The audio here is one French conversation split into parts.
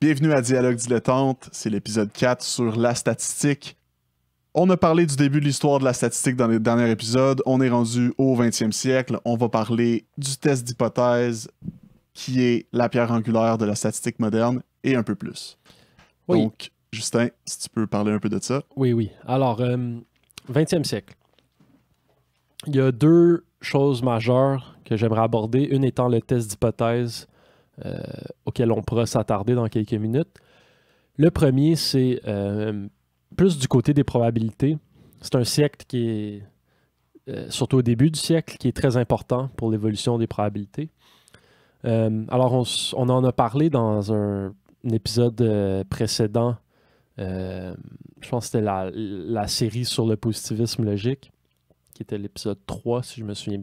Bienvenue à Dialogue Dilettante, c'est l'épisode 4 sur la statistique. On a parlé du début de l'histoire de la statistique dans les derniers épisodes, on est rendu au 20e siècle, on va parler du test d'hypothèse qui est la pierre angulaire de la statistique moderne et un peu plus. Donc, Justin, si tu peux parler un peu de ça. Oui, oui. Alors, 20e euh, siècle. Il y a deux choses majeures que j'aimerais aborder, une étant le test d'hypothèse euh, auxquels on pourra s'attarder dans quelques minutes. Le premier, c'est euh, plus du côté des probabilités. C'est un siècle qui est, euh, surtout au début du siècle, qui est très important pour l'évolution des probabilités. alors, on, en a parlé dans un, épisode précédent, je pense que c'était la, série sur le positivisme logique, qui était l'épisode 3, si je me souviens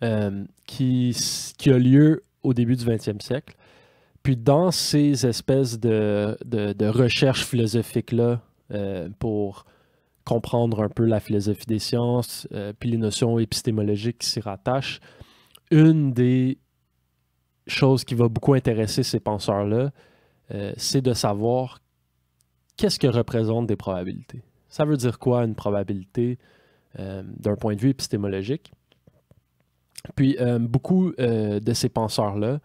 bien, qui, a lieu au début du 20e siècle. Puis dans ces espèces de, de, recherches philosophiques-là euh, pour comprendre un peu la philosophie des sciences, euh, puis les notions épistémologiques qui s'y rattachent, une des choses qui va beaucoup intéresser ces penseurs-là, euh, c'est de savoir qu'est-ce que représentent des probabilités. Ça veut dire quoi une probabilité d'un point de vue épistémologique? Puis euh, beaucoup euh, de ces penseurs-là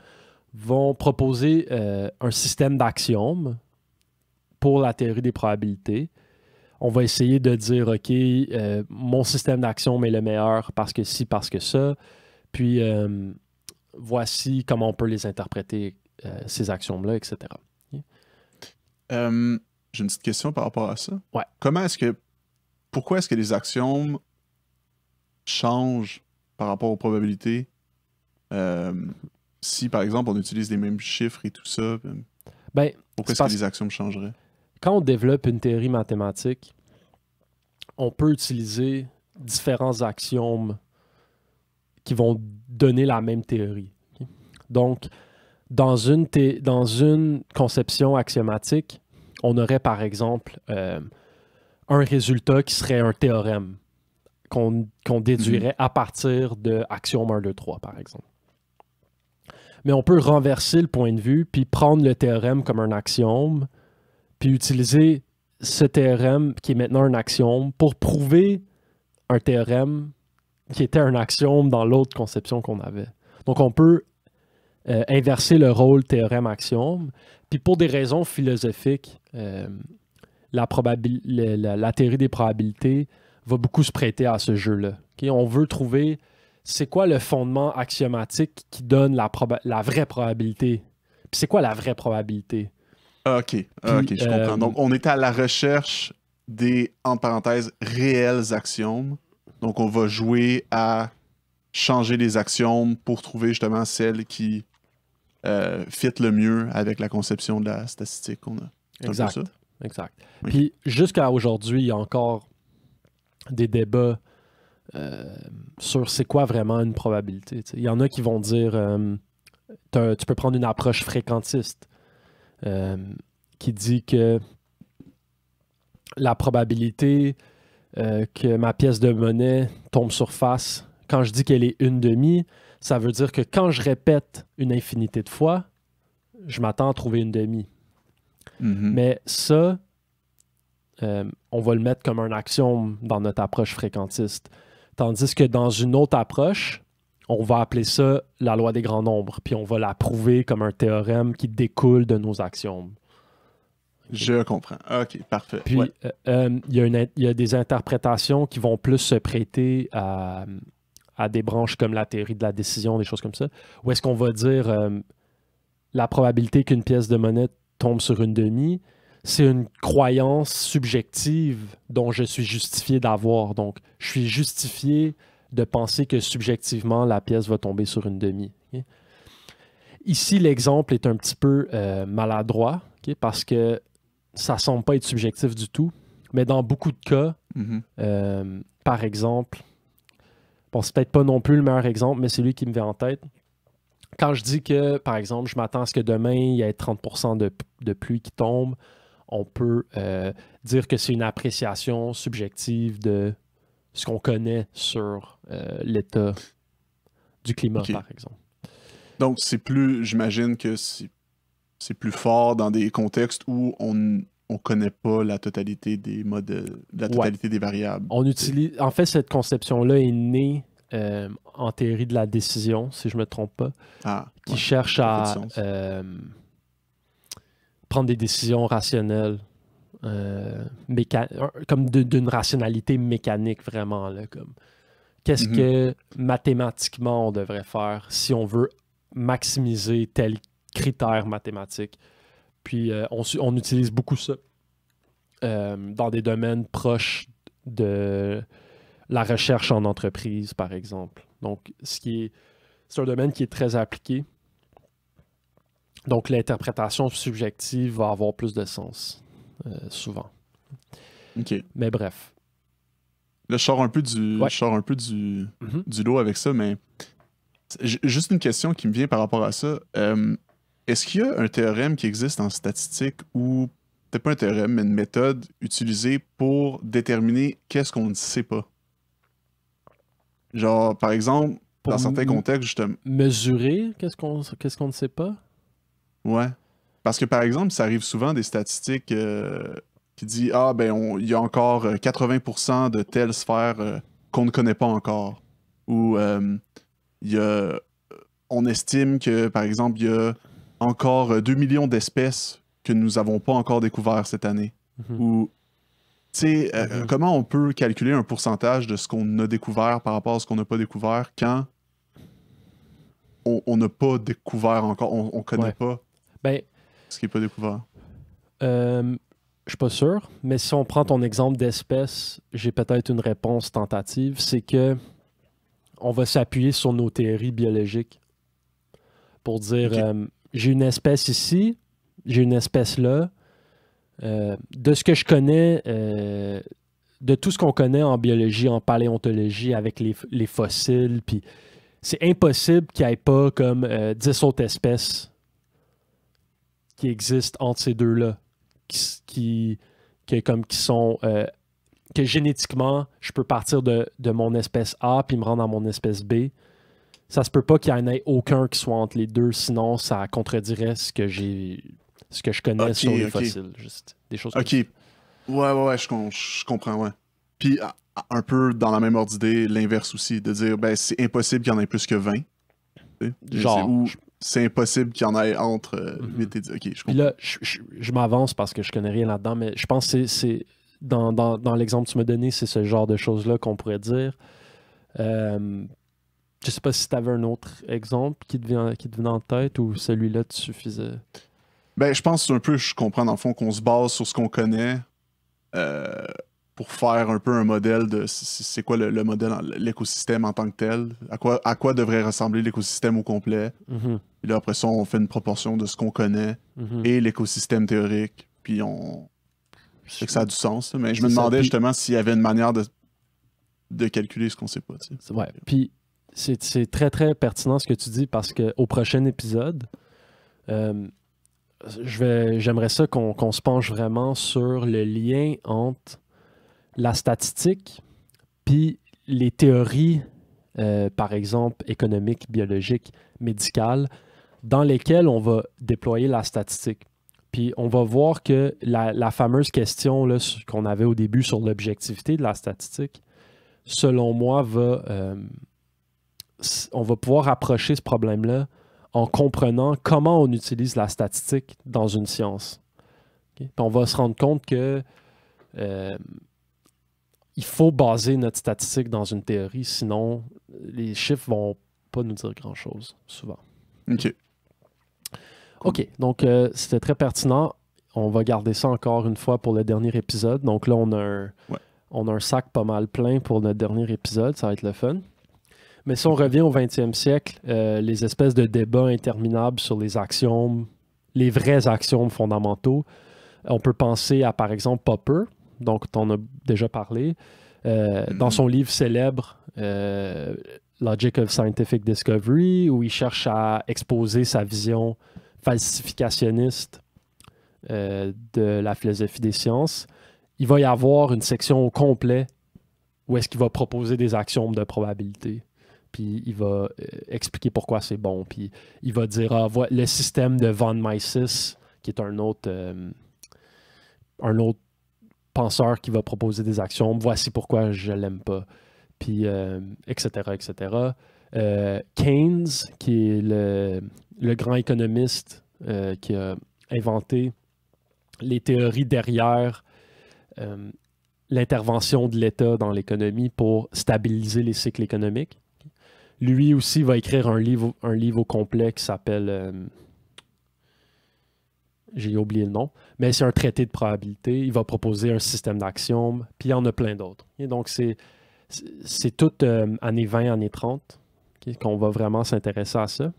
vont proposer euh, un système d'axiomes pour la théorie des probabilités. On va essayer de dire, OK, mon système d'action est le meilleur parce que ci, parce que ça. Puis, voici comment on peut les interpréter, ces axiomes là etc. J'ai une petite question par rapport à ça. Comment est-ce que. Pourquoi est-ce que les axiomes changent par rapport aux probabilités. Euh, si, par exemple, on utilise les mêmes chiffres et tout ça, euh, ben, pourquoi est-ce que les axiomes changeraient? Quand on développe une théorie mathématique, on peut utiliser différents axiomes qui vont donner la même théorie. Donc, dans une, dans une conception axiomatique, on aurait par exemple euh, un résultat qui serait un théorème qu'on déduirait mhm. à partir de Axiome 1, 2, 3, par exemple. Mais on peut renverser le point de vue, puis prendre le théorème comme un axiome, puis utiliser ce théorème qui est maintenant un axiome pour prouver un théorème qui était un axiome dans l'autre conception qu'on avait. Donc on peut euh, inverser le rôle théorème-axiome, puis pour des raisons philosophiques, euh, la, théorie des probabilités va beaucoup se prêter à ce jeu-là. On veut trouver c'est quoi le fondement axiomatique qui donne la, la vraie probabilité. Puis c'est quoi la vraie probabilité? Ah, ok, ah, ok, je comprends. Euh, Donc on est à la recherche des, entre parenthèses, réels axiomes. Donc on va jouer à changer les axiomes pour trouver justement celle qui euh, fit le mieux avec la conception de la statistique qu'on a. Exact. Exact. Puis jusqu'à aujourd'hui, il y a encore des débats euh, sur c'est quoi vraiment une probabilité. Il y en a qui vont dire euh, tu peux prendre une approche fréquentiste euh, qui dit que la probabilité que ma pièce de monnaie tombe sur face, quand je dis qu'elle est une demi, ça veut dire que quand je répète une infinité de fois, je m'attends à trouver une demi. Mm-hmm. Mais ça, euh, on va le mettre comme un axiome dans notre approche fréquentiste. Tandis que dans une autre approche, on va appeler ça la loi des grands nombres, puis on va la prouver comme un théorème qui découle de nos axiomes. Je comprends. OK, parfait. Puis, euh, euh, il y, a des interprétations qui vont plus se prêter à, à, des branches comme la théorie de la décision, des choses comme ça, où est-ce qu'on va dire la probabilité qu'une pièce de monnaie tombe sur une demi, c'est une croyance subjective dont je suis justifié d'avoir. Donc, je suis justifié de penser que subjectivement, la pièce va tomber sur une demi. Ici, l'exemple est un petit peu euh, maladroit parce que ça semble pas être subjectif du tout. Mais dans beaucoup de cas, mm-hmm. euh, par exemple, bon, c'est peut-être pas non plus le meilleur exemple, mais c'est lui qui me vient en tête. Quand je dis que, par exemple, je m'attends à ce que demain, il y ait 30% de, de pluie qui tombe, on peut euh, dire que c'est une appréciation subjective de ce qu'on connaît sur euh, l'état du climat, par exemple. Donc, c'est plus, j'imagine que c'est plus fort dans des contextes où on ne connaît pas la totalité des modèles, la totalité des variables. On utilise, en fait, cette conception-là est née euh, en théorie de la décision, si je ne me trompe pas, ah, qui cherche à prendre des décisions rationnelles, euh, comme d'une rationalité mécanique vraiment. Qu'est-ce mhm. que mathématiquement on devrait faire si on veut maximiser tel critère mathématique? Puis euh, on, on, utilise beaucoup ça euh, dans des domaines proches de la recherche en entreprise, par exemple. Donc, ce qui est, c'est un domaine qui est très appliqué, donc l'interprétation subjective va avoir plus de sens, euh, souvent. OK. Mais bref. Là, je sors un peu du, un peu du, mhm. du lot avec ça, mais juste une question qui me vient par rapport à ça. Euh, est-ce qu'il y a un théorème qui existe en statistique ou peut-être pas un théorème, mais une méthode utilisée pour déterminer qu'est-ce qu'on ne sait pas? Genre, par exemple, dans certains contextes, justement. Mesurer qu'est-ce qu'on ne sait pas? Ouais. Parce que par exemple, ça arrive souvent des statistiques euh, qui disent Ah, ben, il y a encore 80% euh, de telles sphères euh, qu'on ne connaît pas encore. Ou il on estime que, par exemple, il y a encore 2 millions d'espèces que nous n'avons pas encore découvert cette année. Mhm. Ou, tu sais, mhm. comment on peut calculer un pourcentage de ce qu'on a découvert par rapport à ce qu'on n'a pas découvert quand on n'a pas découvert encore, on ne connaît pas ben, Ce qui n'est pas découvert. Euh, je suis pas sûr, mais si on prend ton exemple d'espèce, j'ai peut-être une réponse tentative. C'est que on va s'appuyer sur nos théories biologiques pour dire euh, j'ai une espèce ici, j'ai une espèce là. Euh, de ce que je connais, euh, de tout ce qu'on connaît en biologie, en paléontologie, avec les, fossiles, puis c'est impossible qu'il n'y ait pas comme 10 autres espèces qui existe entre ces deux-là, qui, qui, comme, qui sont. Euh, que génétiquement, je peux partir de, mon espèce A puis me rendre à mon espèce B. Ça se peut pas qu'il y en ait aucun qui soit entre les deux, sinon ça contredirait ce que j'ai ce que je connais sur les fossiles. Juste des choses Ok. ouais, ouais, ouais, je, je comprends, ouais. Puis un peu dans la même ordre d'idée, l'inverse aussi, de dire ben c'est impossible qu'il y en ait plus que 20. Genre, c'est impossible qu'il y en ait entre euh, mhm. et Ok, je Puis là, je, m'avance parce que je connais rien là-dedans, mais je pense que c'est. Dans, dans, l'exemple que tu m'as donné, c'est ce genre de choses-là qu'on pourrait dire. Euh, je sais pas si tu avais un autre exemple qui te, qui te venait en tête ou celui-là te suffisait. Ben, je pense un peu, je comprends dans le fond qu'on se base sur ce qu'on connaît. Euh, pour faire un peu un modèle de c'est quoi le, modèle, l'écosystème en tant que tel, à quoi, à quoi devrait ressembler l'écosystème au complet. Puis mm-hmm. là, après ça, on fait une proportion de ce qu'on connaît mm-hmm. et l'écosystème théorique, puis on... Je... que ça a du sens, mais je me demandais justement s'il y avait une manière de, de calculer ce qu'on sait pas. puis c'est très, très pertinent ce que tu dis parce qu'au prochain épisode, euh, j'aimerais ça qu'on se penche vraiment sur le lien entre la statistique, puis les théories, euh, par exemple, économiques, biologiques, médicales, dans lesquelles on va déployer la statistique. Puis on va voir que la, fameuse question qu'on avait au début sur l'objectivité de la statistique, selon moi, va, euh, on va pouvoir approcher ce problème-là en comprenant comment on utilise la statistique dans une science. on va se rendre compte que euh, il faut baser notre statistique dans une théorie, sinon les chiffres vont pas nous dire grand-chose, souvent. OK. OK, donc euh, c'était très pertinent. On va garder ça encore une fois pour le dernier épisode. Donc là, on a, un, on a un sac pas mal plein pour notre dernier épisode. Ça va être le fun. Mais si on revient au 20e siècle, euh, les espèces de débats interminables sur les axiomes, les vrais axiomes fondamentaux, on peut penser à, par exemple, Popper, donc on a déjà parlé. Euh, dans son livre célèbre, euh, Logic of Scientific Discovery, où il cherche à exposer sa vision falsificationniste euh, de la philosophie des sciences, il va y avoir une section au complet où est-ce qu'il va proposer des axiomes de probabilité. Puis il va expliquer pourquoi c'est bon. Puis il va dire ah, le système de von Mises, qui est un autre, un autre penseur qui va proposer des actions, voici pourquoi je l'aime pas, puis etc., euh, etc. Euh, Keynes, qui est le, grand économiste euh, qui a inventé les théories derrière l'intervention de l'État dans l'économie pour stabiliser les cycles économiques. Lui aussi va écrire un livre, un livre complet qui s'appelle j'ai oublié le nom, mais c'est un traité de probabilité. Il va proposer un système d'axiomes, puis il y en a plein d'autres. donc, c'est, c'est tout 20, années 30 qu'on va vraiment s'intéresser à ça.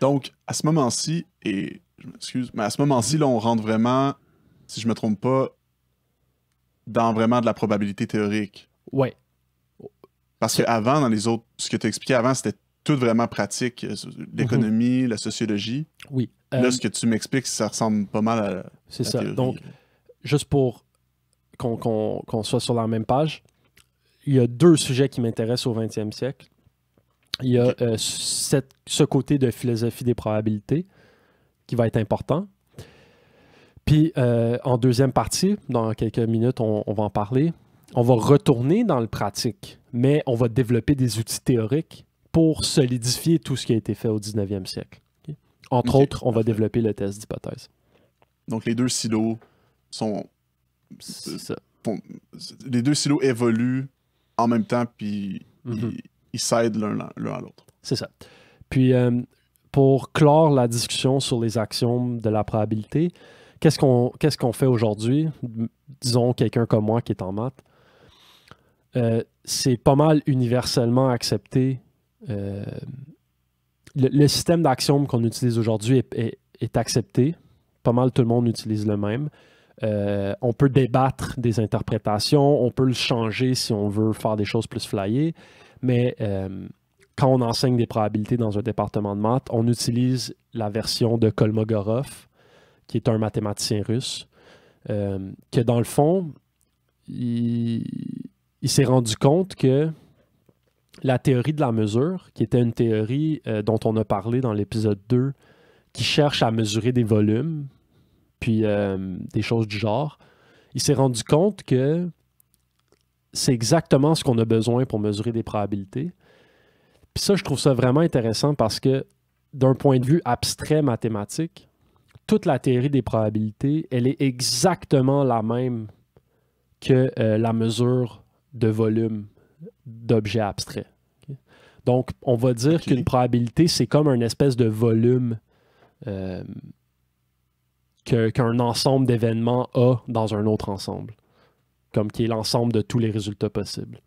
Donc, à ce moment-ci, et je m'excuse, mais à ce moment-ci, là, on rentre vraiment, si je ne me trompe pas, dans vraiment de la probabilité théorique. Oui. Parce qu'avant, dans les autres, ce que tu expliqué avant, c'était tout vraiment pratique, euh, l'économie, mhm. la sociologie. Oui. Euh, Là, ce que tu m'expliques, ça ressemble pas mal à. C'est ça. Donc, juste pour qu'on soit sur la même page, il y a deux sujets qui m'intéressent au 20e siècle. Il y a euh, ce côté de philosophie des probabilités qui va être important. Puis, en deuxième partie, dans quelques minutes, on va en parler. On va retourner dans le pratique, mais on va développer des outils théoriques pour solidifier tout ce qui a été fait au 19e siècle. Entre autres, on va développer le test d'hypothèse. Donc les deux silos sont... Euh, les deux silos évoluent en même temps, puis ils mhm. s'aident l'un à l'autre. C'est ça. Puis euh, pour clore la discussion sur les axiomes de la probabilité, qu'est-ce qu'on fait aujourd'hui? Disons quelqu'un comme moi qui est en maths. Euh, c'est pas mal universellement accepté euh, le, système d'axiomes qu'on utilise aujourd'hui est, accepté. Pas mal tout le monde utilise le même. Euh, on peut débattre des interprétations, on peut le changer si on veut faire des choses plus flyées, mais euh, quand on enseigne des probabilités dans un département de maths, on utilise la version de Kolmogorov, qui est un mathématicien russe, que dans le fond, il s'est rendu compte que la théorie de la mesure, qui était une théorie euh, dont on a parlé dans l'épisode 2, qui cherche à mesurer des volumes, puis euh, des choses du genre, il s'est rendu compte que c'est exactement ce qu'on a besoin pour mesurer des probabilités. Puis ça, je trouve ça vraiment intéressant parce que d'un point de vue abstrait mathématique, toute la théorie des probabilités, elle est exactement la même que euh, la mesure de volume d'objets abstraits. Donc, on va dire qu'une probabilité, c'est comme une espèce de volume euh, qu'un ensemble d'événements a dans un autre ensemble, comme qui est l'ensemble de tous les résultats possibles.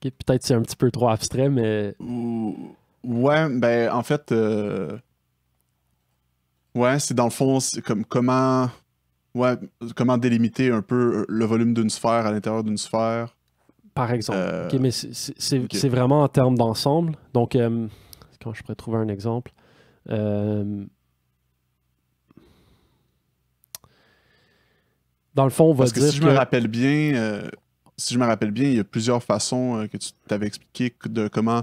Peut-être c'est un petit peu trop abstrait, mais... Ouais, ben en fait... Euh, ouais, c'est dans le fond, comme comment... Ouais, comment délimiter un peu le volume d'une sphère à l'intérieur d'une sphère. Par exemple. Euh, mais c'est vraiment en termes d'ensemble. Donc, quand euh, je pourrais trouver un exemple. Euh, dans le fond, on va dire. Que si je me rappelle bien, si je me rappelle bien, il y a plusieurs façons que tu t'avais expliqué de comment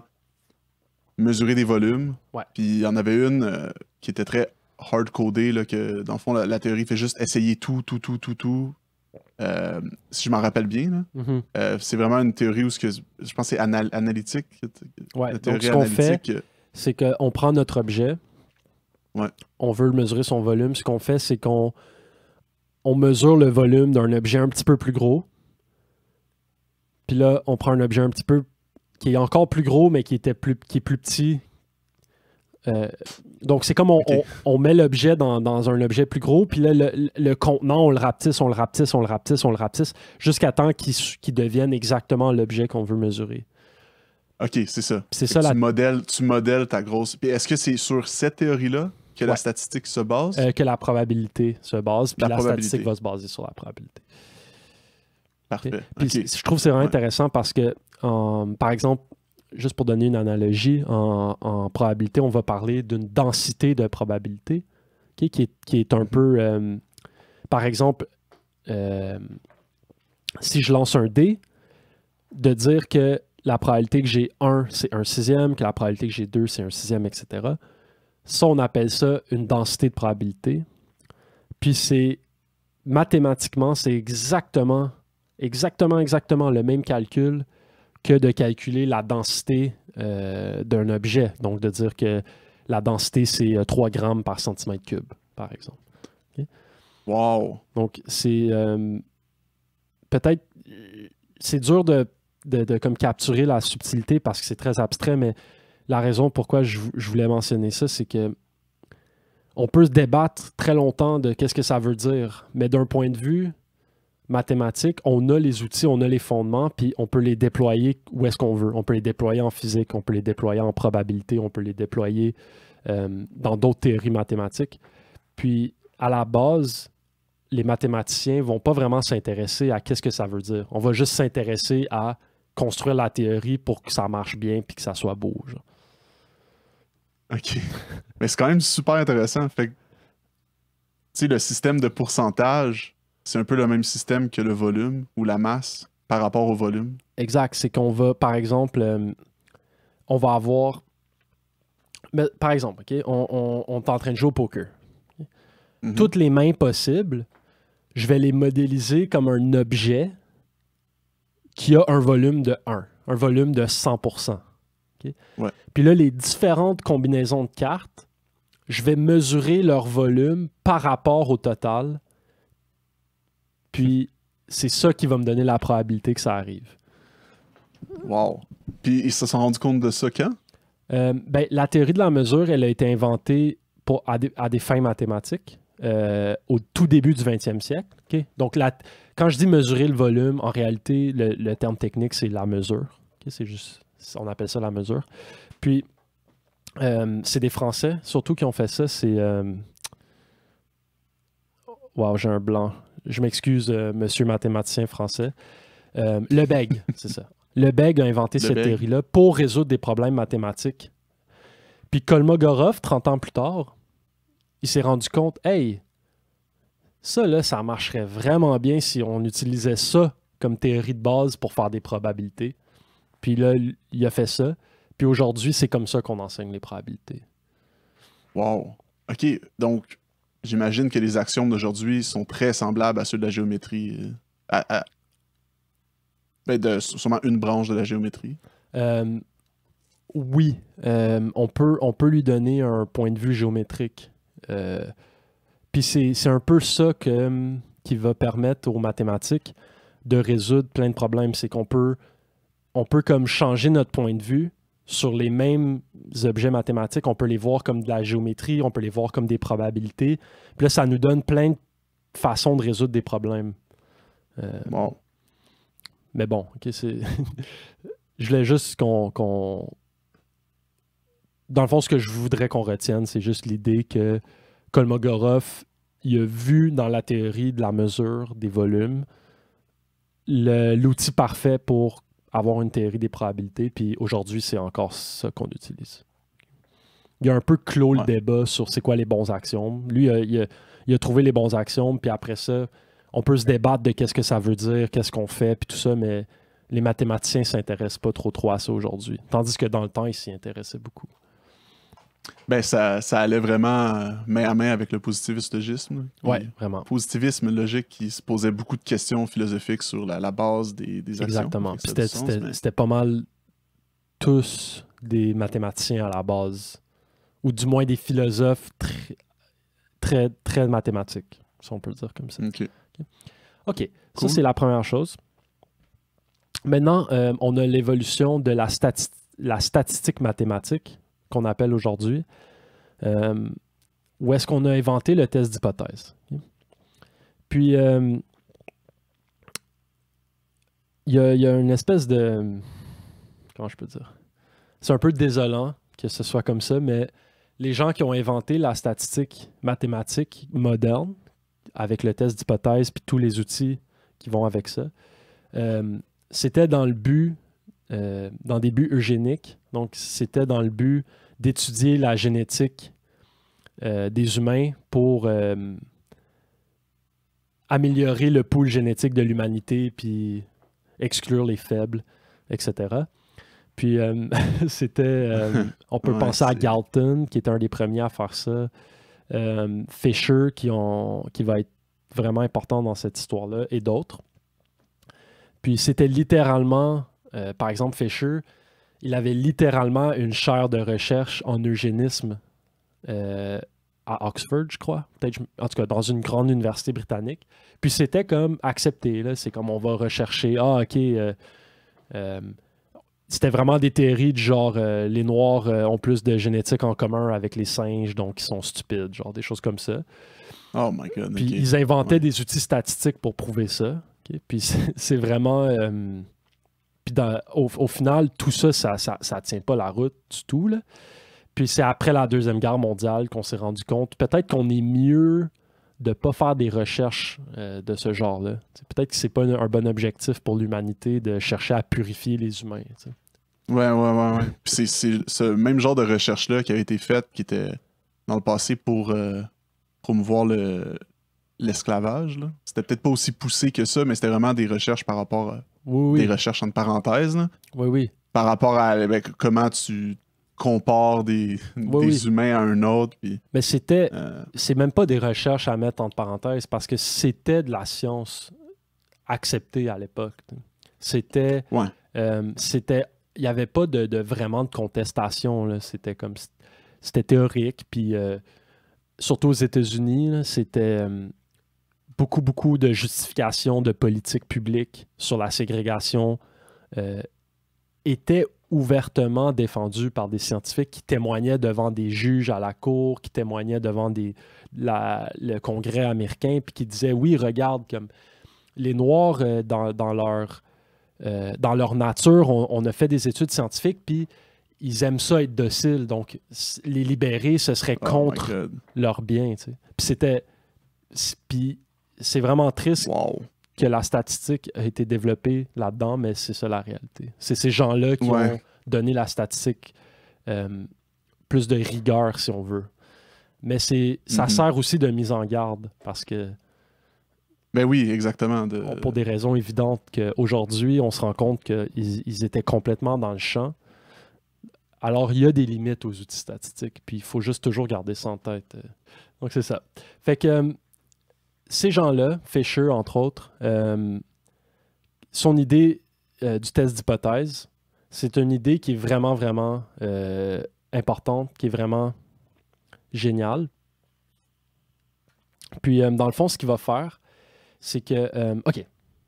mesurer des volumes. Puis il y en avait une qui était très hard-codée, que dans le fond, la, théorie fait juste essayer tout, tout, tout, tout, tout, euh, si je m'en rappelle bien, mhm. euh, c'est vraiment une théorie où ce que je pense c'est analytique. donc ce qu'on fait, euh, c'est qu'on prend notre objet, on veut mesurer son volume. Ce qu'on fait, c'est qu'on on mesure le volume d'un objet un petit peu plus gros. Puis là, on prend un objet un petit peu qui est encore plus gros, mais qui était plus qui est plus petit. Donc, c'est comme on, met l'objet dans, un objet plus gros, puis là, le, contenant, on le rapetisse, on le rapetisse, on le rapetisse, on le rapetisse, jusqu'à temps qu'il devienne exactement l'objet qu'on veut mesurer. OK, c'est ça. C'est ça tu Modèles, ta grosse. Est-ce que c'est sur cette théorie-là que la statistique se base euh, Que la probabilité se base, puis la, statistique va se baser sur la probabilité. Parfait. Puis je trouve c'est vraiment intéressant parce que, par exemple, juste pour donner une analogie en, probabilité, on va parler d'une densité de probabilité qui, est, un mhm. peu, euh, par exemple, euh, si je lance un dé, de dire que la probabilité que j'ai 1, c'est un sixième, que la probabilité que j'ai 2, c'est un sixième, etc. Ça, on appelle ça une densité de probabilité. Puis c'est mathématiquement, c'est exactement, exactement, exactement le même calcul que de calculer la densité euh, d'un objet. Donc, de dire que la densité, c'est 3 euh, grammes par centimètre cube, par exemple. Wow! Donc, c'est euh, peut-être... C'est dur de, de, comme capturer la subtilité parce que c'est très abstrait, mais la raison pourquoi je, je voulais mentionner ça, c'est que on peut se débattre très longtemps de qu'est-ce que ça veut dire, mais d'un point de vue mathématiques, on a les outils, on a les fondements, puis on peut les déployer où est-ce qu'on veut. On peut les déployer en physique, on peut les déployer en probabilité, on peut les déployer euh, dans d'autres théories mathématiques. Puis, à la base, les mathématiciens vont pas vraiment s'intéresser à qu'est-ce que ça veut dire. On va juste s'intéresser à construire la théorie pour que ça marche bien puis que ça soit beau. OK. Mais c'est quand même super intéressant. Fait que, le système de pourcentage, c'est un peu le même système que le volume ou la masse par rapport au volume. Exact. C'est qu'on va, par exemple, euh, on va avoir. par exemple, on, est en train de jouer au poker. Mhm. Toutes les mains possibles, je vais les modéliser comme un objet qui a un volume de 1, un volume de 100%. Puis là, les différentes combinaisons de cartes, je vais mesurer leur volume par rapport au total puis c'est ça qui va me donner la probabilité que ça arrive. Wow. Puis ils se sont rendus compte de ça quand? Euh, ben, la théorie de la mesure, elle a été inventée pour, à, des, fins mathématiques euh, au tout début du 20e siècle. Donc, la, quand je dis mesurer le volume, en réalité, le, terme technique, c'est la mesure. C'est juste, on appelle ça la mesure. Puis, euh, c'est des Français, surtout, qui ont fait ça. C'est... Euh, wow, j'ai un blanc je m'excuse, euh, monsieur mathématicien français. Euh, le Beg, c'est ça. Le Beg a inventé cette théorie-là pour résoudre des problèmes mathématiques. Puis Kolmogorov, 30 ans plus tard, il s'est rendu compte, hey, ça là, ça marcherait vraiment bien si on utilisait ça comme théorie de base pour faire des probabilités. Puis là, il a fait ça. Puis aujourd'hui, c'est comme ça qu'on enseigne les probabilités. Wow. OK. Donc, j'imagine que les axiomes d'aujourd'hui sont très semblables à ceux de la géométrie. Euh, à, ben, de, sûrement une branche de la géométrie. Euh, oui, euh, on, peut, on peut lui donner un point de vue géométrique. Puis c'est un peu ça qui va permettre aux mathématiques de résoudre plein de problèmes. C'est qu'on peut, on peut comme changer notre point de vue sur les mêmes objets mathématiques. On peut les voir comme de la géométrie, on peut les voir comme des probabilités. Puis là, ça nous donne plein de façons de résoudre des problèmes. Euh, bon. Mais bon, ok, c'est. je voulais juste qu'on. Dans le fond, ce que je voudrais qu'on retienne, c'est juste l'idée que Kolmogorov, il a vu dans la théorie de la mesure des volumes l'outil parfait pour avoir une théorie des probabilités, puis aujourd'hui, c'est encore ça qu'on utilise. Il a un peu clos le débat sur c'est quoi les bons axiomes. Lui, il a, trouvé les bons axiomes, puis après ça, on peut se débattre de qu'est-ce que ça veut dire, qu'est-ce qu'on fait, puis tout ça, mais les mathématiciens ne s'intéressent pas trop trop à ça aujourd'hui. Tandis que dans le temps, ils s'y intéressaient beaucoup. Ben, ça, allait vraiment euh, main à main avec le positivisme logique Oui, vraiment. Positivisme logique qui se posait beaucoup de questions philosophiques sur la, base des, des actions. Exactement. C'était pas mal tous des mathématiciens à la base, ou du moins des philosophes très, très, très mathématiques, si on peut le dire comme ça. OK. ça c'est la première chose. Maintenant, euh, on a l'évolution de la, la statistique mathématique qu'on appelle aujourd'hui, euh, où est-ce qu'on a inventé le test d'hypothèse. Puis, euh, il y, a, une espèce de. Comment je peux dire C'est un peu désolant que ce soit comme ça, mais les gens qui ont inventé la statistique mathématique moderne, avec le test d'hypothèse puis tous les outils qui vont avec ça, euh, c'était dans le but euh, dans des buts eugéniques. Donc, c'était dans le but d'étudier la génétique euh, des humains pour euh, améliorer le pool génétique de l'humanité, puis exclure les faibles, etc. Puis c'était, on peut penser à Galton, qui est un des premiers à faire ça, Fisher, qui, ont, qui va être vraiment important dans cette histoire-là, et d'autres. Puis c'était littéralement euh, par exemple, Fisher, il avait littéralement une chaire de recherche en eugénisme euh, à Oxford, je crois. Peut-être, en tout cas, dans une grande université britannique. Puis c'était comme accepté, C'est comme on va rechercher, ah, OK. Euh, c'était vraiment des théories du genre les noirs ont plus de génétique en commun avec les singes, donc ils sont stupides, genre des choses comme ça. Oh my god. Puis ils inventaient des outils statistiques pour prouver ça. Puis c'est vraiment. Puis au, final, tout ça, ça ne ça, tient pas la route du tout. Puis c'est après la Deuxième Guerre mondiale qu'on s'est rendu compte, peut-être qu'on est mieux de ne pas faire des recherches euh, de ce genre-là. Peut-être que ce n'est pas un, bon objectif pour l'humanité de chercher à purifier les humains. Oui, Ouais, ouais, ouais. ouais. c'est ce même genre de recherche-là qui a été faite, qui était dans le passé pour euh, promouvoir le, l'esclavage. C'était peut-être pas aussi poussé que ça, mais c'était vraiment des recherches par rapport à des recherches entre parenthèses. oui, oui. Par rapport à ben, comment tu compares des, humains à un autre. Mais c'était. Euh, c'est même pas des recherches à mettre entre parenthèses parce que c'était de la science acceptée à l'époque. C'était. Euh, c'était. Il n'y avait pas de, vraiment de contestation. C'était comme. C'était théorique. Puis. Euh, surtout aux États-Unis, c'était beaucoup, beaucoup de justifications de politique publique sur la ségrégation euh, étaient ouvertement défendues par des scientifiques qui témoignaient devant des juges à la cour, qui témoignaient devant des, le Congrès américain, puis qui disaient oui, regarde, comme les Noirs euh, dans, leur, euh, dans leur nature, on, a fait des études scientifiques, puis ils aiment ça être dociles. Donc, les libérer, ce serait oh contre leur bien. Puis c'était. Puis c'est vraiment triste que la statistique ait été développée là-dedans, mais c'est ça la réalité. C'est ces gens-là qui ont donné la statistique euh, plus de rigueur, si on veut. Mais c'est ça mhm. sert aussi de mise en garde parce que. Ben oui, exactement. Pour des raisons évidentes qu'aujourd'hui, on se rend compte qu'ils étaient complètement dans le champ. Alors, il y a des limites aux outils statistiques, puis il faut juste toujours garder ça en tête. Donc, c'est ça. Fait que euh, ces gens-là, Fisher entre autres, euh, son idée euh, du test d'hypothèse, c'est une idée qui est vraiment, vraiment euh, importante, qui est vraiment géniale. Puis, dans le fond, ce qu'il va faire, c'est que, OK,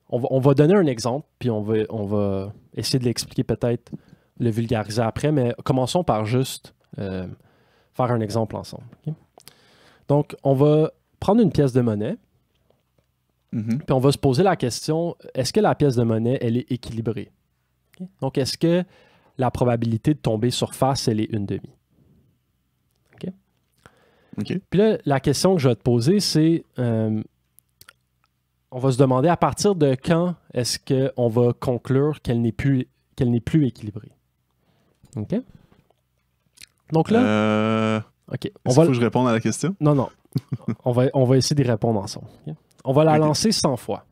on va, donner un exemple, puis on va, on essayer de l'expliquer peut-être, le vulgariser après, mais commençons par juste faire un exemple ensemble. Donc, on va prendre une pièce de monnaie, Mhm. Puis on va se poser la question, est-ce que la pièce de monnaie, elle est équilibrée? Donc, est-ce que la probabilité de tomber sur face, elle est une demi? OK? Puis là, la question que je vais te poser, c'est, euh, on va se demander à partir de quand est-ce qu'on va conclure qu'elle n'est plus, qu'elle n'est plus équilibrée? OK? Donc là... Euh... OK. On va... faut que je réponde à la question? Non, non. on, va, essayer d'y répondre ensemble. OK? On va la lancer 100 fois.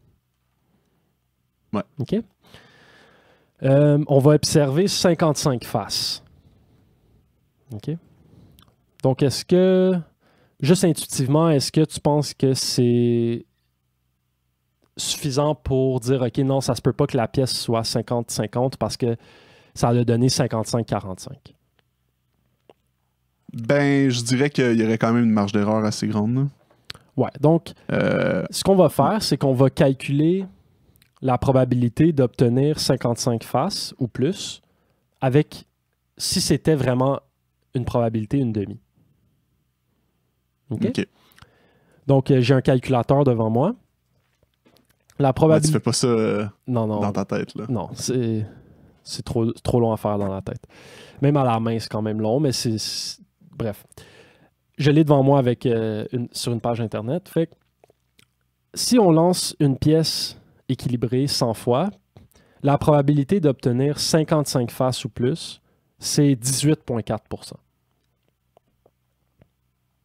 Ouais. OK? Euh, on va observer 55 faces. OK? Donc, est-ce que, juste intuitivement, est-ce que tu penses que c'est suffisant pour dire, OK, non, ça se peut pas que la pièce soit 50-50 parce que ça a donné 55-45? Ben, je dirais qu'il y aurait quand même une marge d'erreur assez grande. Ouais, donc euh, ce qu'on va faire, c'est qu'on va calculer la probabilité d'obtenir 55 faces ou plus avec si c'était vraiment une probabilité une demi. OK? Donc euh, j'ai un calculateur devant moi. La probabilité. tu fais pas ça euh, dans ta tête. Là. Non, c'est trop, trop long à faire dans la tête. Même à la main, c'est quand même long, mais c'est. Bref je l'ai devant moi avec, euh, sur une page Internet. Fait si on lance une pièce équilibrée 100 fois, la probabilité d'obtenir 55 faces ou plus, c'est 18,4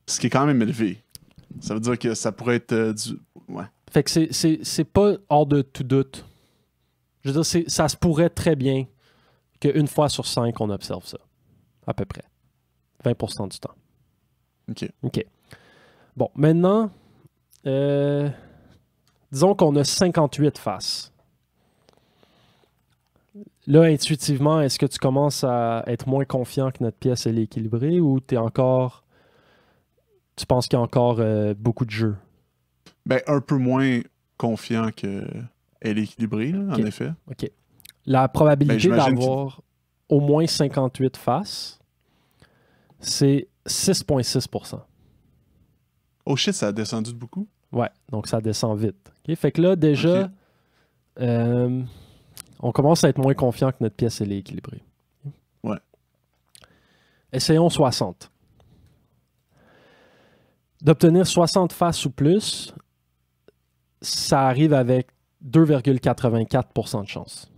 Ce qui est quand même élevé. Ça veut dire que ça pourrait être euh, du. Ouais. Fait que c'est pas hors de tout doute. Je veux dire, ça se pourrait très bien qu'une fois sur cinq, on observe ça. À peu près. 20 du temps. OK. Bon, maintenant, euh, disons qu'on a 58 faces. Là, intuitivement, est-ce que tu commences à être moins confiant que notre pièce est équilibrée ou tu es encore. Tu penses qu'il y a encore euh, beaucoup de jeux? Ben, un peu moins confiant qu'elle est équilibrée, en effet. OK. La probabilité ben, d'avoir au moins 58 faces, c'est 6,6 Oh shit, ça a descendu de beaucoup? Ouais, donc ça descend vite. Fait que là, déjà, euh, on commence à être moins confiant que notre pièce est équilibrée. Ouais. Essayons 60. D'obtenir 60 faces ou plus, ça arrive avec 2,84 de chance.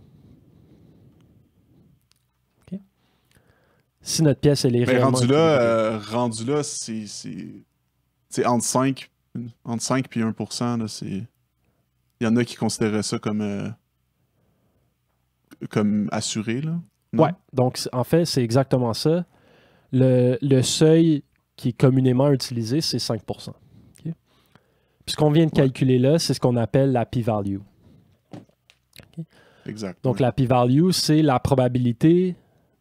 Si notre pièce, est ben, Rendu là, euh, rendu là c'est... C'est entre 5, entre 5 puis 1 c'est... Il y en a qui considéraient ça comme... Euh, comme assuré, là. Ouais, donc en fait, c'est exactement ça. Le, seuil qui est communément utilisé, c'est 5 Puis ce qu'on vient de calculer là, c'est ce qu'on appelle la p-value. Exact. Donc la p-value, c'est la probabilité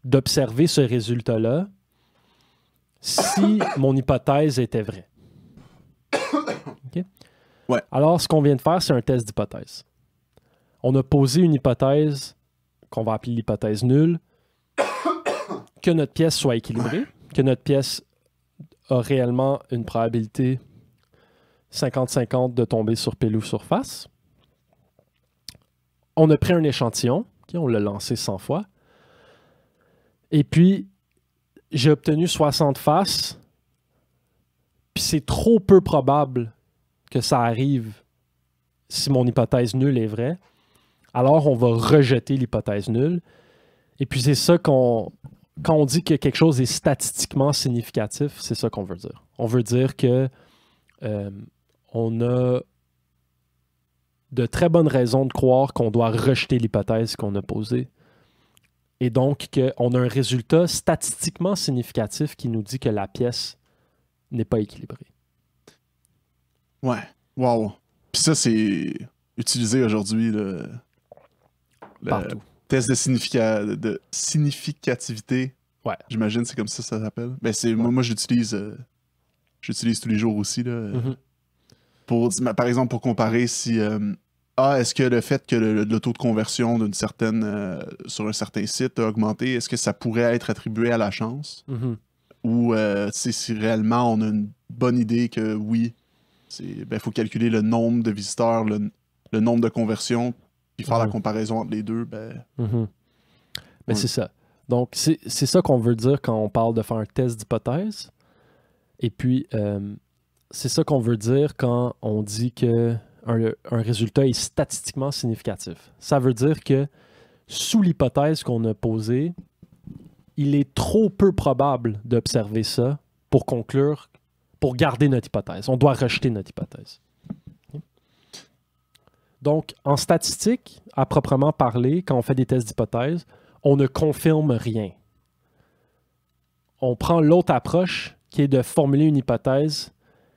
d'observer ce résultat-là si mon hypothèse était vraie. Alors, ce qu'on vient de faire, c'est un test d'hypothèse. On a posé une hypothèse qu'on va appeler l'hypothèse nulle, que notre pièce soit équilibrée, que notre pièce a réellement une probabilité 50-50 de tomber sur pile ou surface. On a pris un échantillon, on l'a lancé 100 fois. Et puis, j'ai obtenu 60 faces. Puis c'est trop peu probable que ça arrive si mon hypothèse nulle est vraie. Alors, on va rejeter l'hypothèse nulle. Et puis, c'est ça qu'on. Quand on dit que quelque chose est statistiquement significatif, c'est ça qu'on veut dire. On veut dire que euh, on a de très bonnes raisons de croire qu'on doit rejeter l'hypothèse qu'on a posée et donc, on a un résultat statistiquement significatif qui nous dit que la pièce n'est pas équilibrée. Ouais. Waouh. Puis ça, c'est utilisé aujourd'hui, le... le, test de, significativité. Ouais. J'imagine c'est comme ça ça s'appelle. Mais ben, c'est moi, moi j'utilise euh, j'utilise tous les jours aussi là. Mm-hmm. par exemple, pour comparer si euh, ah, est-ce que le fait que le, taux de conversion d'une certaine euh, sur un certain site a augmenté, est-ce que ça pourrait être attribué à la chance? Mm-hmm. Ou euh, c'est si réellement on a une bonne idée que oui, il ben, faut calculer le nombre de visiteurs, le, nombre de conversions, puis faire la comparaison entre les deux, ben. Mm-hmm. c'est ça. Donc, c'est ça qu'on veut dire quand on parle de faire un test d'hypothèse. Et puis, euh, c'est ça qu'on veut dire quand on dit que un, résultat est statistiquement significatif. Ça veut dire que sous l'hypothèse qu'on a posée, il est trop peu probable d'observer ça pour conclure, pour garder notre hypothèse. On doit rejeter notre hypothèse. Donc, en statistique, à proprement parler, quand on fait des tests d'hypothèse, on ne confirme rien. On prend l'autre approche qui est de formuler une hypothèse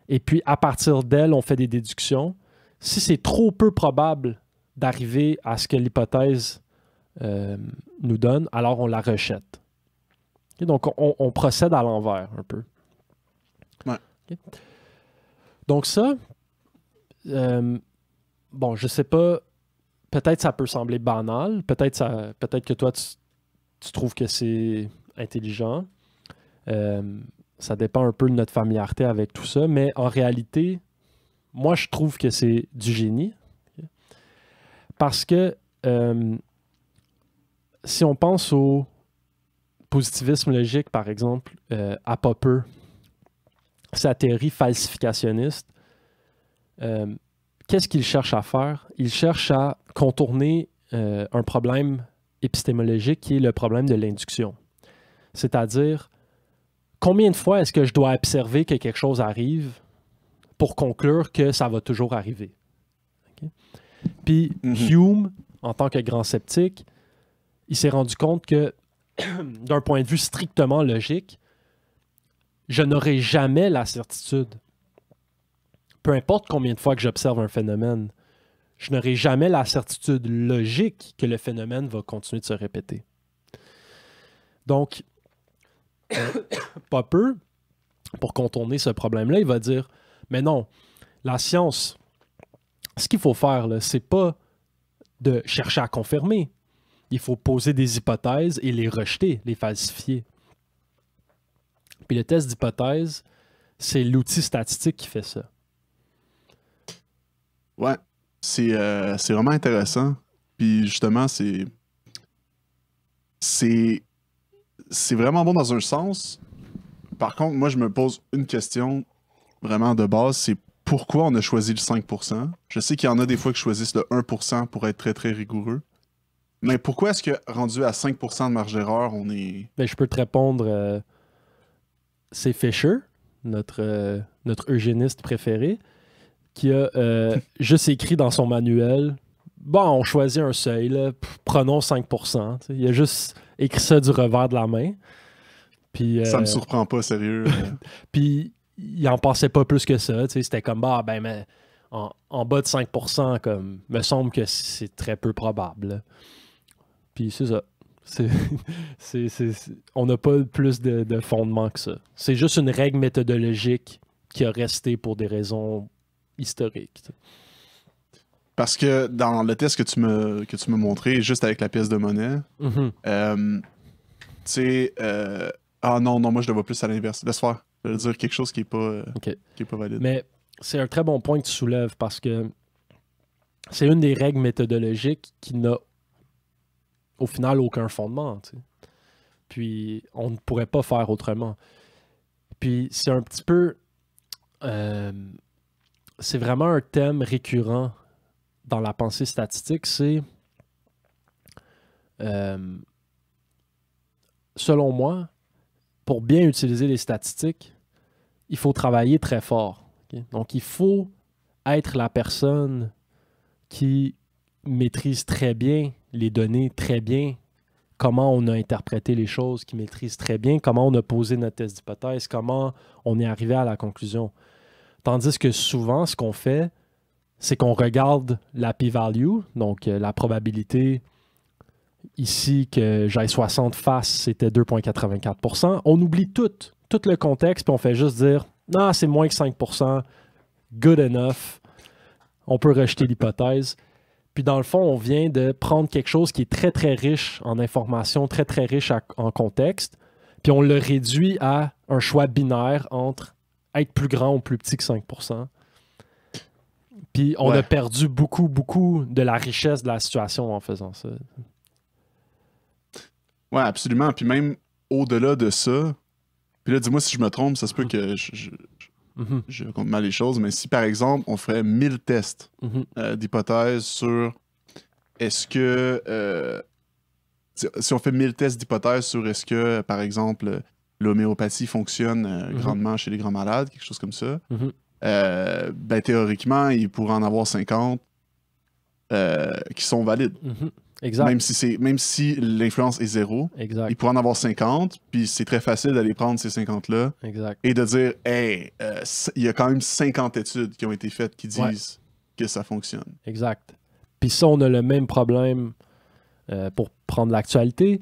et puis à partir d'elle, on fait des déductions si c'est trop peu probable d'arriver à ce que l'hypothèse euh, nous donne, alors on la rejette. donc, on, procède à l'envers un peu. Ouais. Donc, ça, euh, bon, je sais pas, peut-être ça peut sembler banal, peut-être peut que toi, tu, trouves que c'est intelligent. Euh, ça dépend un peu de notre familiarité avec tout ça, mais en réalité, moi, je trouve que c'est du génie. Parce que euh, si on pense au positivisme logique, par exemple, euh, à Popper, sa théorie falsificationniste, euh, qu'est-ce qu'il cherche à faire? Il cherche à contourner un problème épistémologique qui est le problème de l'induction. C'est-à-dire, combien de fois est-ce que je dois observer que quelque chose arrive pour conclure que ça va toujours arriver. Puis mhm. Hume, en tant que grand sceptique, il s'est rendu compte que, d'un point de vue strictement logique, je n'aurai jamais la certitude. Peu importe combien de fois que j'observe un phénomène, je n'aurai jamais la certitude logique que le phénomène va continuer de se répéter. Donc, euh, Popper, pour contourner ce problème-là, il va dire mais non, la science, ce qu'il faut faire, c'est pas de chercher à confirmer. Il faut poser des hypothèses et les rejeter, les falsifier. Puis le test d'hypothèse, c'est l'outil statistique qui fait ça. Ouais, c'est euh, vraiment intéressant. Puis justement, c'est. C'est. C'est vraiment bon dans un sens. Par contre, moi, je me pose une question vraiment de base, c'est pourquoi on a choisi le 5%. Je sais qu'il y en a des fois qui choisissent le 1% pour être très, très rigoureux. Mais pourquoi est-ce que rendu à 5% de marge d'erreur, on est... Ben, je peux te répondre, euh, c'est Fisher, notre, euh, notre eugéniste préféré, qui a euh, juste écrit dans son manuel, bon, on choisit un seuil, prenons 5%. Il a juste écrit ça du revers de la main. Puis, Ça me surprend pas, sérieux. Puis il en pensait pas plus que ça. C'était comme, bah, ben, en, bas de 5%, comme, me semble que c'est très peu probable. Puis c'est ça. on n'a pas plus de, de, fondement que ça. C'est juste une règle méthodologique qui a resté pour des raisons historiques. Parce que dans le test que tu me que tu m'as montré, juste avec la pièce de monnaie, mm-hmm. euh, tu sais, euh, ah non, non, moi je le vois plus à l'inverse. Laisse faire dire quelque chose qui n'est pas, euh, pas valide. Mais c'est un très bon point que tu soulèves parce que c'est une des règles méthodologiques qui n'a au final aucun fondement. Puis on ne pourrait pas faire autrement. Puis c'est un petit peu. Euh, c'est vraiment un thème récurrent dans la pensée statistique, c'est. Euh, selon moi, pour bien utiliser les statistiques, il faut travailler très fort. Donc, il faut être la personne qui maîtrise très bien les données, très bien comment on a interprété les choses, qui maîtrise très bien comment on a posé notre test d'hypothèse, comment on est arrivé à la conclusion. Tandis que souvent, ce qu'on fait, c'est qu'on regarde la p-value, donc euh, la probabilité ici que j'aille 60 faces, c'était 2,84 On oublie tout, tout le contexte, puis on fait juste dire Non, c'est moins que 5 good enough, on peut rejeter l'hypothèse. Puis dans le fond, on vient de prendre quelque chose qui est très, très riche en information, très, très riche en contexte, puis on le réduit à un choix binaire entre être plus grand ou plus petit que 5 puis on a perdu beaucoup, beaucoup de la richesse de la situation en faisant ça. Ouais, absolument. Puis même au-delà de ça, puis là, dis-moi si je me trompe, ça se peut que mhm. Mhm. je, raconte compte mal les choses, mais si par exemple, on ferait 1000 tests mhm. euh, d'hypothèses sur est-ce que. Euh, si on fait 1000 tests d'hypothèses sur est-ce que, par exemple, l'homéopathie fonctionne euh, grandement chez les grands malades, quelque chose comme ça, ben théoriquement, il pourrait en avoir 50 qui sont valides. Même si, c'est, même si l'influence est zéro, exact. il pourrait en avoir 50, puis c'est très facile d'aller prendre ces 50-là et de dire Hey, euh, il y a quand même 50 études qui ont été faites qui disent que ça fonctionne. Exact. Puis ça, on a le même problème euh, pour prendre l'actualité.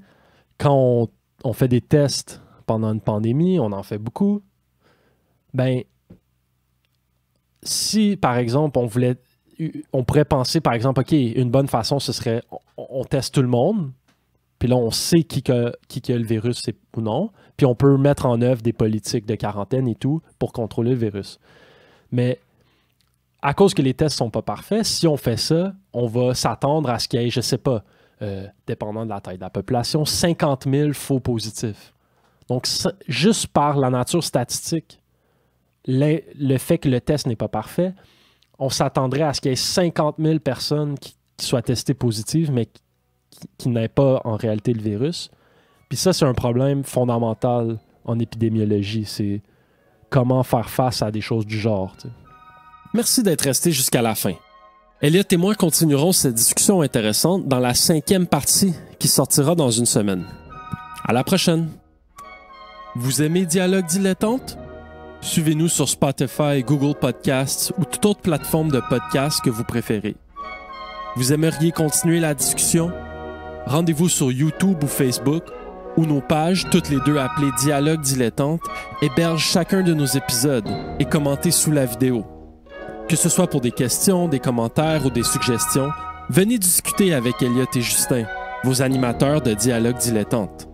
Quand on, on fait des tests pendant une pandémie, on en fait beaucoup. Ben, si par exemple, on voulait on pourrait penser, par exemple, OK, une bonne façon, ce serait on, teste tout le monde, puis là, on sait qui, a qui le virus ou non, puis on peut mettre en œuvre des politiques de quarantaine et tout pour contrôler le virus. Mais à cause que les tests sont pas parfaits, si on fait ça, on va s'attendre à ce qu'il y ait, je sais pas, euh, dépendant de la taille de la population, 50 000 faux positifs. Donc, juste par la nature statistique, le fait que le test n'est pas parfait, on s'attendrait à ce qu'il y ait 50 000 personnes qui, soient testées positives, mais qui, n'aient pas en réalité le virus. Puis ça, c'est un problème fondamental en épidémiologie. C'est comment faire face à des choses du genre. Merci d'être resté jusqu'à la fin. Elliot et moi continuerons cette discussion intéressante dans la cinquième partie qui sortira dans une semaine. À la prochaine. Vous aimez Dialogue dilettante? Suivez-nous sur Spotify, Google Podcasts ou toute autre plateforme de podcast que vous préférez. Vous aimeriez continuer la discussion? Rendez-vous sur YouTube ou Facebook, où nos pages, toutes les deux appelées Dialogue Dilettante, hébergent chacun de nos épisodes et commentez sous la vidéo. Que ce soit pour des questions, des commentaires ou des suggestions, venez discuter avec Elliot et Justin, vos animateurs de Dialogue Dilettante.